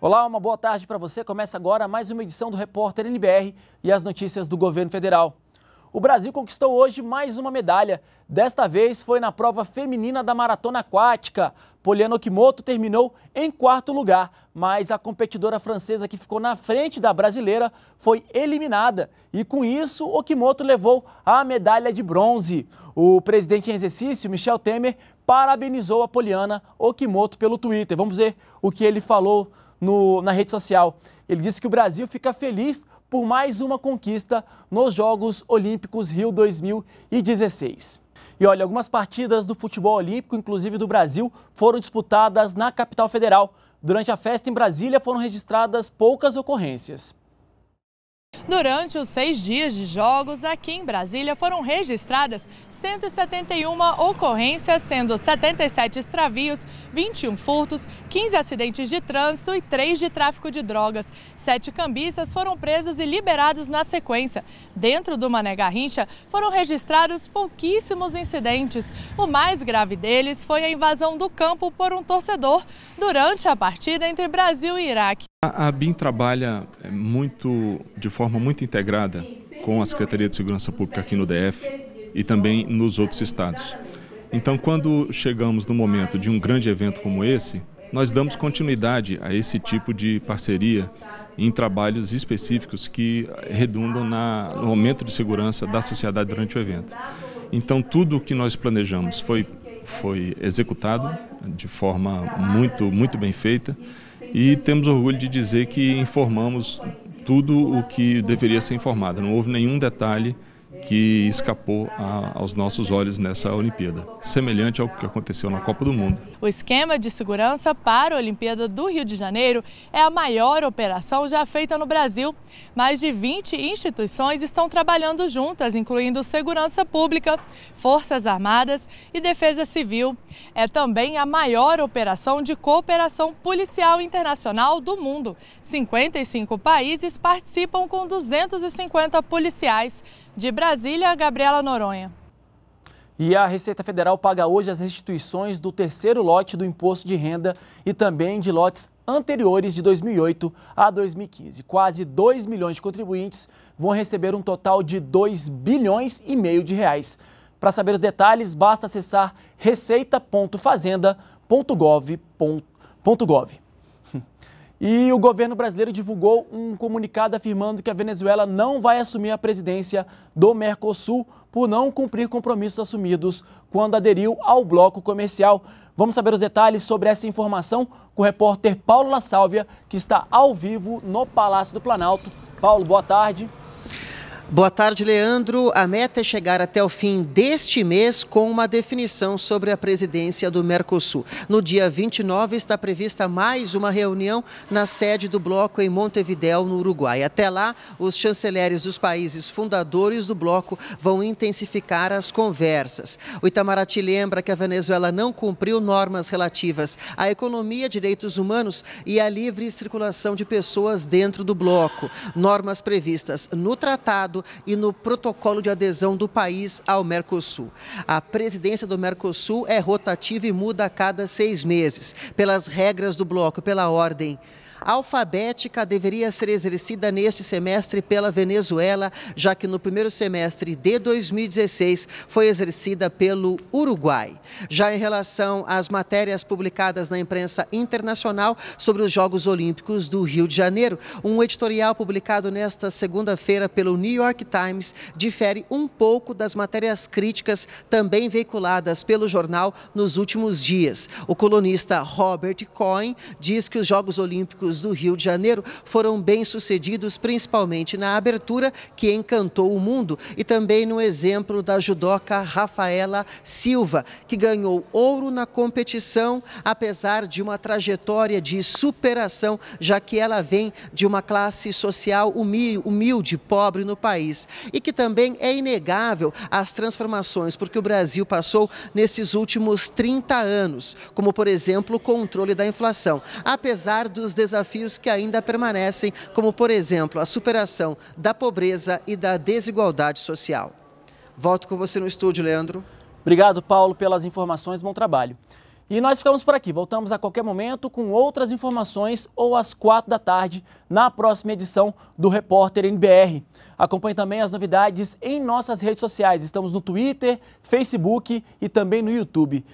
Olá, uma boa tarde para você. Começa agora mais uma edição do Repórter NBR e as notícias do governo federal. O Brasil conquistou hoje mais uma medalha. Desta vez foi na prova feminina da maratona aquática. Poliana Okimoto terminou em quarto lugar, mas a competidora francesa que ficou na frente da brasileira foi eliminada. E com isso, Okimoto levou a medalha de bronze. O presidente em exercício, Michel Temer, parabenizou a Poliana Okimoto pelo Twitter. Vamos ver o que ele falou no, na rede social. Ele disse que o Brasil fica feliz por mais uma conquista nos Jogos Olímpicos Rio 2016. E olha, algumas partidas do futebol olímpico, inclusive do Brasil, foram disputadas na capital federal. Durante a festa em Brasília foram registradas poucas ocorrências. Durante os seis dias de jogos, aqui em Brasília foram registradas 171 ocorrências, sendo 77 extravios, 21 furtos 15 acidentes de trânsito e 3 de tráfico de drogas. Sete cambistas foram presos e liberados na sequência. Dentro do Mané Garrincha foram registrados pouquíssimos incidentes. O mais grave deles foi a invasão do campo por um torcedor durante a partida entre Brasil e Iraque. A BIM trabalha eh, muito, de forma muito integrada com a Secretaria de Segurança Pública aqui no DF e também nos outros estados. Então, quando chegamos no momento de um grande evento como esse, nós damos continuidade a esse tipo de parceria em trabalhos específicos que redundam na, no aumento de segurança da sociedade durante o evento. Então, tudo o que nós planejamos foi, foi executado de forma muito, muito bem feita e temos orgulho de dizer que informamos tudo o que deveria ser informado. Não houve nenhum detalhe que escapou a, aos nossos olhos nessa Olimpíada, semelhante ao que aconteceu na Copa do Mundo. O esquema de segurança para a Olimpíada do Rio de Janeiro é a maior operação já feita no Brasil. Mais de 20 instituições estão trabalhando juntas, incluindo segurança pública, Forças Armadas e Defesa Civil. É também a maior operação de cooperação policial internacional do mundo. 55 países participam com 250 policiais. De Brasília, Gabriela Noronha. E a Receita Federal paga hoje as restituições do terceiro lote do imposto de renda e também de lotes anteriores de 2008 a 2015. Quase 2 milhões de contribuintes vão receber um total de 2 bilhões e meio de reais. Para saber os detalhes, basta acessar receita.fazenda.gov.br. E o governo brasileiro divulgou um comunicado afirmando que a Venezuela não vai assumir a presidência do Mercosul por não cumprir compromissos assumidos quando aderiu ao bloco comercial. Vamos saber os detalhes sobre essa informação com o repórter Paulo La Sálvia, que está ao vivo no Palácio do Planalto. Paulo, boa tarde. Boa tarde, Leandro. A meta é chegar até o fim deste mês com uma definição sobre a presidência do Mercosul. No dia 29 está prevista mais uma reunião na sede do bloco em Montevidéu, no Uruguai. Até lá, os chanceleres dos países fundadores do bloco vão intensificar as conversas. O Itamaraty lembra que a Venezuela não cumpriu normas relativas à economia, direitos humanos e à livre circulação de pessoas dentro do bloco. Normas previstas no tratado e no Protocolo de Adesão do país ao Mercosul. A presidência do Mercosul é rotativa e muda a cada seis meses, pelas regras do bloco, pela ordem alfabética deveria ser exercida neste semestre pela Venezuela, já que no primeiro semestre de 2016 foi exercida pelo Uruguai. Já em relação às matérias publicadas na imprensa internacional sobre os Jogos Olímpicos do Rio de Janeiro, um editorial publicado nesta segunda-feira pelo New York Times difere um pouco das matérias críticas também veiculadas pelo jornal nos últimos dias. O colunista Robert Cohen diz que os Jogos Olímpicos do Rio de Janeiro foram bem-sucedidos principalmente na abertura, que encantou o mundo, e também no exemplo da judoca Rafaela Silva, que ganhou ouro na competição, apesar de uma trajetória de superação, já que ela vem de uma classe social humilde, pobre no país. E que também é inegável as transformações, porque o Brasil passou nesses últimos 30 anos, como, por exemplo, o controle da inflação. Apesar dos desafios desafios que ainda permanecem, como, por exemplo, a superação da pobreza e da desigualdade social. Volto com você no estúdio, Leandro. Obrigado, Paulo, pelas informações. Bom trabalho. E nós ficamos por aqui. Voltamos a qualquer momento com outras informações ou às quatro da tarde na próxima edição do Repórter NBR. Acompanhe também as novidades em nossas redes sociais. Estamos no Twitter, Facebook e também no YouTube.